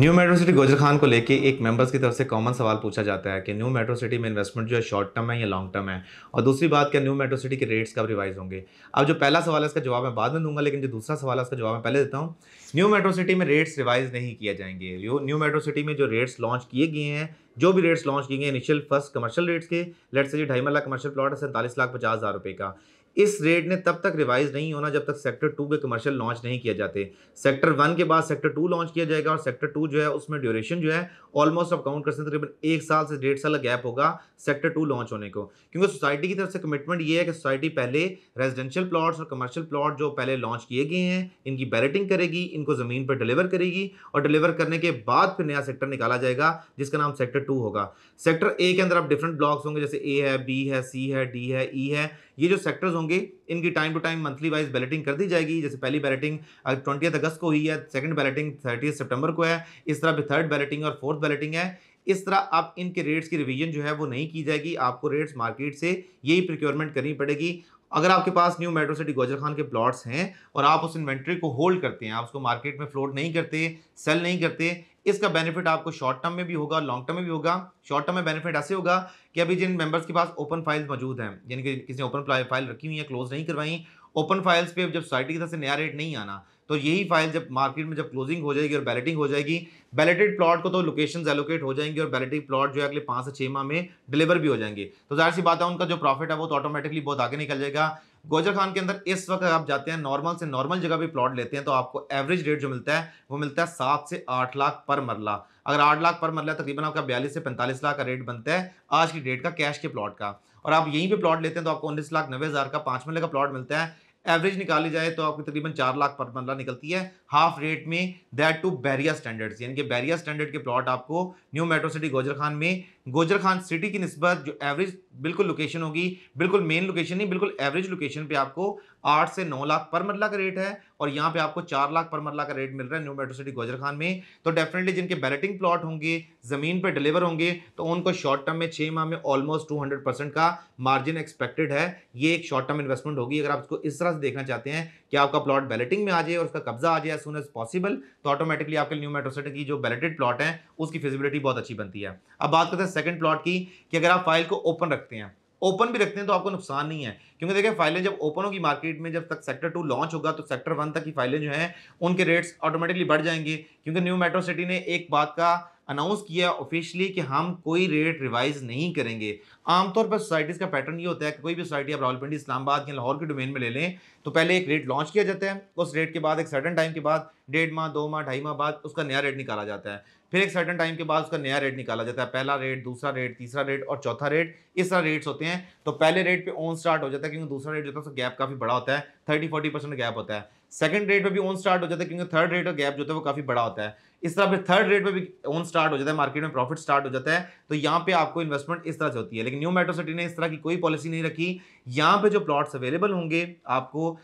new metro city Gujar Khan को लेके एक मेंबर्स की तरफ से कॉमन सवाल पूछा जाता है कि न्यू मेट्रो सिटी में इन्वेस्टमेंट जो है शॉर्ट टर्म है या लॉन्ग टर्म है और दूसरी बात क्या न्यू मेट्रो सिटी के रेट्स कब रिवाइज होंगे अब जो पहला सवाल है इसका जवाब मैं बाद में दूंगा लेकिन जो दूसरा सवाल है उसका जवाब मैं पहले देता हूँ न्यू मेट्रो सिटी में रेट्स रिवाइज नहीं किए जाएंगे न्यू मेट्रो सिटी में जो रेट्स लॉन्च किए गए हैं जो भी रेट्स लॉन्च किए गए इनिशियल फर्स्ट कमर्शियल रेट्स के लेट से जी ढाई मल्ला कमर्शियल प्लॉट है सैंतालीस लाख पचास हज़ार रुपये का इस रेट ने तब तक रिवाइज नहीं होना जब तक सेक्टर टू के कमर्शियल लॉन्च नहीं किया जाते सेक्टर वन के बाद सेक्टर टू लॉन्च किया जाएगा और सेक्टर टू जो है उसमें ड्यूरेशन जो है ऑलमोस्ट आप काउंट कर सकते तकरीबन एक साल से डेढ़ साल का गैप होगा सेक्टर टू लॉन्च होने को क्योंकि सोसाइटी की तरफ से कमिटमेंट ये है कि सोसाइटी पहले रेजिडेंशियल प्लाट्स और कमर्शियल प्लाट जो पहले लॉन्च किए गए हैं इनकी बैलेटिंग करेगी इनको ज़मीन पर डिलीवर करेगी और डिलीवर करने के बाद फिर नया सेक्टर निकाला जाएगा जिसका नाम सेक्टर टू होगा सेक्टर ए के अंदर आप डिफरेंट ब्लॉक्स होंगे जैसे ए है बी है सी है डी है ई e है ये जो सेक्टर्स होंगे इनकी time to time monthly wise balloting कर दी जाएगी जैसे पहली बैलेटिंग ट्वेंटी अगस्त को हुई है सेकंड बैलेटिंग थर्टी सितंबर को है इस तरह भी थर्ड बैलेटिंग और फोर्थ बैलेटिंग है इस तरह अब इनके रेट्स की रिविजन जो है वो नहीं की जाएगी आपको रेट्स मार्केट से यही प्रिक्योरमेंट करनी पड़ेगी अगर आपके पास new metro city Gujar Khan के प्लॉट्स हैं और आप उस इन्वेंट्री को होल्ड करते हैं आप उसको मार्केट में फ्लोट नहीं करते सेल नहीं करते इसका बेनिफिट आपको शॉर्ट टर्म में भी होगा लॉन्ग टर्म में भी होगा शॉर्ट टर्म में बेनिफिट ऐसे होगा कि अभी जिन मेंबर्स के पास ओपन फाइल्स मौजूद हैं यानी कि किसी ने ओपन फाइल रखी हुई है क्लोज नहीं करवाई ओपन फाइल्स पे जब सोसाइटी की तरफ से नया रेट नहीं आना तो यही फाइल जब मार्केट में जब क्लोजिंग हो जाएगी और बैलेटिंग हो जाएगी बैलेटेड प्लॉट को तो लोकेशंस एलोकेट हो जाएंगे और बैलेटिंग प्लॉट जो है अगले पाँच से छः माह में डिलीवर भी हो जाएंगे तो जाहिर सी बात है उनका जो प्रॉफिट है वो तो ऑटोमेटिकली बहुत आगे निकल जाएगा गोजर खान के अंदर इस वक्त आप जाते हैं नॉर्मल से नॉर्मल जगह भी प्लॉट लेते हैं तो आपको एवरेज रेट जो मिलता है वो मिलता है सात से आठ लाख पर मरला अगर आठ लाख पर मरला तकरीबन आपका बयालीस से पैंतालीस लाख का रेट बनता है आज की डेट का कैश के प्लॉट का और आप यहीं पे प्लॉट लेते हैं तो आपको उन्नीस लाख नब्बे हज़ार का पाँच मरले का प्लॉट मिलता है एवरेज निकाली जाए तो आपकी तकरीबन चार लाख पर मरला निकलती है हाफ रेट में दैट टू बैरिया स्टैंडर्ड्स यानी कि बैरिया स्टैंडर्ड के प्लॉट आपको new metro city Gujar Khan में गोजर खान सिटी की नस्बत जो एवरेज बिल्कुल लोकेशन होगी बिल्कुल मेन लोकेशन नहीं बिल्कुल एवरेज लोकेशन पे आपको आठ से नौ लाख पर मरला का रेट है और यहाँ पे आपको चार लाख पर मरला का रेट मिल रहा है new metro city Gujar Khan में तो डेफिनेटली जिनके बैलेटिंग प्लॉट होंगे ज़मीन पर डिलीवर होंगे तो उनको शॉर्ट टर्म में छः माह में ऑलमोस्ट टू हंड्रेड परसेंट का मार्जिन एक्सपेक्टेड है ये एक शॉर्ट टर्म इन्वेस्टमेंट होगी अगर आप इसको इस तरह से देखना चाहते हैं कि आपका प्लॉट बैलेटिंग में आ जाए और उसका कब्जा आ जाए एज सुन एज पॉसिबल तो ऑटोमेटिकली आपके न्यू मेट्रोसिटी की जो बैलेटेड प्लॉट हैं उसकी फिजिबिलिटी बहुत अच्छी बनती है अब बात करते हैं सेकंड प्लॉट की कि अगर आप फाइल को ओपन रखते हैं ओपन भी रखते हैं तो आपको नुकसान नहीं है क्योंकि देखिए फाइलें जब ओपन होगी मार्केट में जब तक सेक्टर टू लॉन्च होगा तो सेक्टर वन तक की फाइलें जो हैं उनके रेट्स ऑटोमेटिकली बढ़ जाएंगे क्योंकि न्यू मेट्रो सिटी ने एक बात का अनाउंस किया ऑफिशियली कि हम कोई रेट रिवाइज नहीं करेंगे आमतौर पर सोसाइटीज़ का पैटर्न ये होता है कि कोई भी सोसाइटी आप रावलपिंडी इस्लामाबाद या लाहौर के डोमेन में ले लें तो पहले एक रेट लॉन्च किया जाता है उस रेट के बाद एक सर्टन टाइम के बाद डेढ़ माह दो माह ढाई माह बाद उसका नया रेट निकाला जाता है फिर एक सर्टन टाइम के बाद उसका नया रेट निकाला जाता है पहला रेट दूसरा रेट तीसरा रेट और चौथा रेट इस तरह रेट्स होते हैं तो पहले रेट पर ऑन स्टार्ट हो जाता है क्योंकि दूसरा रेट जो है उसका गैप काफ़ी बड़ा होता है थर्टी फोर्टी परसेंट गैप होता है सेकंड रेट पर भी ऑन स्टार्ट हो जाता है क्योंकि थर्ड रेट का गैप जो होता है वो काफ़ी बड़ा होता है इस तरह फिर थर्ड रेट पे भी ओन स्टार्ट हो जाता है मार्केट में प्रॉफिट स्टार्ट हो जाता है तो यहाँ पे आपको इन्वेस्टमेंट इस तरह से होती है लेकिन न्यू मेट्रो सिटी ने इस तरह की कोई पॉलिसी नहीं रखी यहाँ पे जो प्लॉट्स अवेलेबल होंगे आपको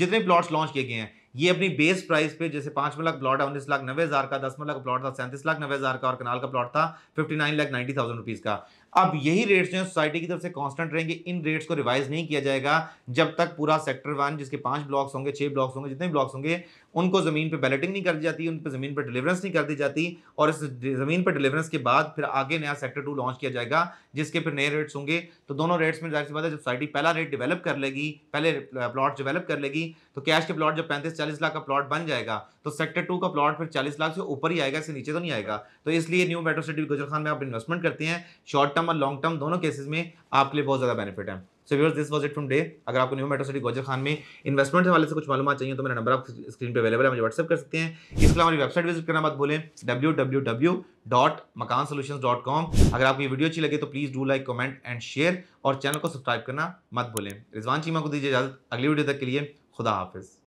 जितने प्लॉट्स लॉन्च किए गए हैं ये अपनी बेस प्राइस पे जैसे पांच में लाख प्लॉट है उन्नीस लाख नब्बे हज़ार का दस में लाख प्लॉट था सैंतीस लाख नब्बे हज़ार का और कनाल का प्लॉट था fifty nine lakh ninety thousand rupees का अब यही रेट्स जो सोसाइटी की तरफ से कांस्टेंट रहेंगे इन रेट्स को रिवाइज नहीं किया जाएगा जब तक पूरा सेक्टर वन जिसके पांच ब्लॉक्स होंगे छह ब्लॉक्स होंगे जितने ब्लॉक्स होंगे उनको ज़मीन पर बैलेटिंग नहीं कर दी जाती उन पर ज़मीन पर डिलीवरेंस नहीं कर दी जाती और इस ज़मीन पर डिलीवरेंस के बाद फिर आगे नया सेक्टर टू लॉन्च किया जाएगा जिसके फिर नए रेट्स होंगे तो दोनों रेट्स में जाहिर सी बात है जब सोसाइटी पहला रेट डिवेलप कर लेगी पहले प्लॉट डिवेलप कर लेगी तो कैश के प्लॉट जब पैंतीस चालीस लाख का प्लॉट बन जाएगा तो सेक्टर टू का प्लॉट फिर चालीस लाख से ऊपर ही आएगा इससे नीचे तो नहीं आएगा तो इसलिए न्यू मेट्रो सिटी गुजर खान में आप इन्वेस्टमेंट करते हैं शॉर्ट टर्म और लॉन्ग टर्म दोनों केसेज में आपके लिए बहुत ज़्यादा बेनिफिट है so viewers this was it from day अगर आपको new metro city Gujar Khan में इन्वेस्टमेंट हवाले से कुछ मालूम चाहिए तो मेरा नंबर आप स्क्रीन पर अवेलेबल है मुझे व्हाट्सअप कर सकते हैं इसके अलावा हमारी वेबसाइट विजिट करना मत भूलें W W W dot Makan solution dot com अगर आपकी वीडियो अच्छी लगे तो please do like comment and share और चैनल को सब्सक्राइब करना मत भूलें रिजवान चीमा को दीजिए इजाजत अगली वीडियो तक के लिए खुदा हाफिज़